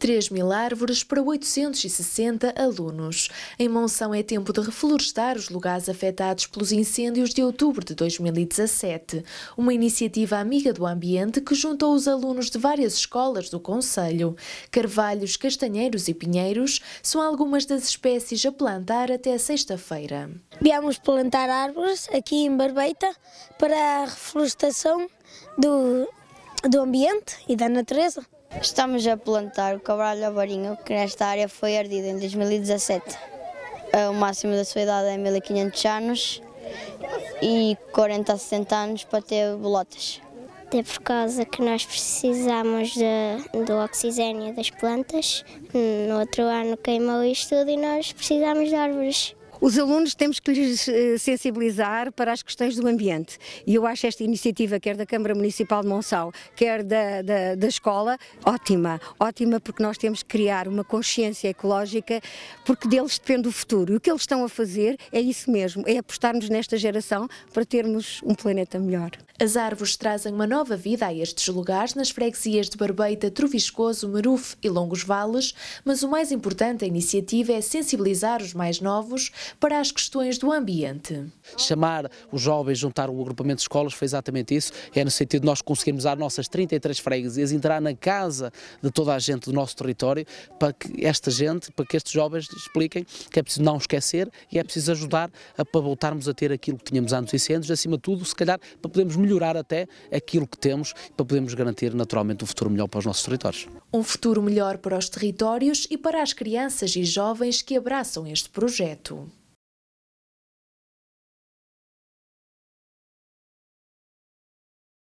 3 mil árvores para 860 alunos. Em Monção é tempo de reflorestar os lugares afetados pelos incêndios de outubro de 2017, uma iniciativa amiga do ambiente que juntou os alunos de várias escolas do Conselho. Carvalhos, castanheiros e pinheiros são algumas das espécies a plantar até sexta-feira. Viemos plantar árvores aqui em Barbeita para a reflorestação do, do ambiente e da natureza. Estamos a plantar o cabral lavarinho, que nesta área foi ardido em 2017. É o máximo da sua idade é 1500 anos e 40 a 60 anos para ter bolotas. É por causa que nós precisamos de, do oxigênio das plantas. No outro ano queimou isto tudo e nós precisamos de árvores. Os alunos temos que lhes eh, sensibilizar para as questões do ambiente e eu acho esta iniciativa, quer da Câmara Municipal de Monção, quer da, da, da escola, ótima, ótima porque nós temos que criar uma consciência ecológica porque deles depende o futuro e o que eles estão a fazer é isso mesmo, é apostarmos nesta geração para termos um planeta melhor. As árvores trazem uma nova vida a estes lugares nas freguesias de Barbeita, Troviscoso, Maruf e Longos Vales, mas o mais importante da iniciativa é sensibilizar os mais novos para as questões do ambiente. Chamar os jovens, juntar o agrupamento de escolas foi exatamente isso, é no sentido de nós conseguirmos as nossas 33 freguesias entrar na casa de toda a gente do nosso território para que esta gente, para que estes jovens expliquem que é preciso não esquecer e é preciso ajudar a, para voltarmos a ter aquilo que tínhamos antes e sendo, acima de tudo, se calhar para podermos melhorar até aquilo que temos, para podermos garantir naturalmente um futuro melhor para os nossos territórios. Um futuro melhor para os territórios e para as crianças e jovens que abraçam este projeto.